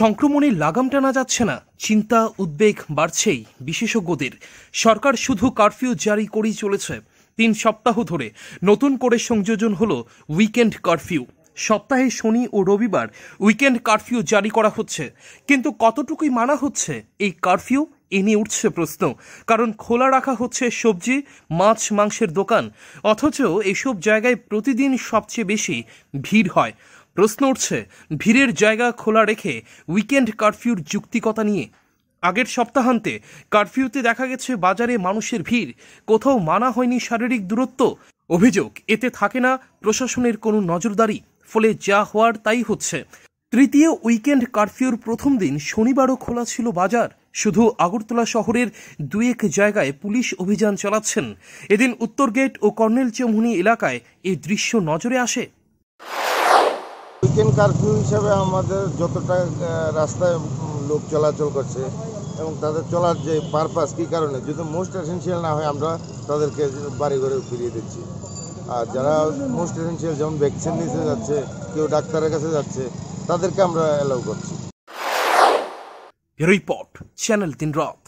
সংক্রমণের লাগাম টানা যাচ্ছে না চিন্তা উদ্বেগ বাড়ছেই বিশেষজ্ঞদের সরকার শুধু কারফিউ জারি করেই চলেছে তিন সপ্তাহ ধরে নতুন করে সংযোজন হল উইকেন্ড কারফিউ সপ্তাহে শনি ও রবিবার উইকেন্ড কারফিউ জারি করা হচ্ছে কিন্তু কতটুকুই মানা হচ্ছে এই কারফিউ এ নিয়ে উঠছে প্রশ্ন কারণ খোলা রাখা হচ্ছে সবজি মাছ মাংসের দোকান অথচ এসব জায়গায় প্রতিদিন সবচেয়ে বেশি ভিড় হয় প্রশ্ন উঠছে ভিড়ের জায়গা খোলা রেখে উইকেন্ড কারফিউর যুক্তিকতা নিয়ে আগের সপ্তাহান্তে কারফিউতে দেখা গেছে বাজারে মানুষের ভিড় কোথাও মানা হয়নি শারীরিক দূরত্ব অভিযোগ এতে থাকে না প্রশাসনের কোনো নজরদারি ফলে যা হওয়ার তাই হচ্ছে তৃতীয় উইকেন্ড কারফিউর প্রথম দিন শনিবারও খোলা ছিল বাজার শুধু আগরতলা শহরের দুয়েক জায়গায় পুলিশ অভিযান চালাচ্ছেন এদিন উত্তর গেট ও কর্নেল চৌমুনি এলাকায় এই দৃশ্য নজরে আসে উইকেন্ড কারফিউ হিসাবে আমাদের যতটা রাস্তায় লোক চলাচল করছে এবং তাদের চলার যে পারপাস কী কারণে যদি মোস্ট এসেন্সিয়াল না হয় আমরা তাদেরকে বাড়ি ঘরে ফিরিয়ে দিচ্ছি আর যারা মোস্ট এসেন্সিয়াল যেমন ভ্যাকসিন নিতে যাচ্ছে কেউ ডাক্তারের কাছে যাচ্ছে তাদেরকে আমরা অ্যালাউ করছি রিপোর্ট চ্যানেল তিন রথ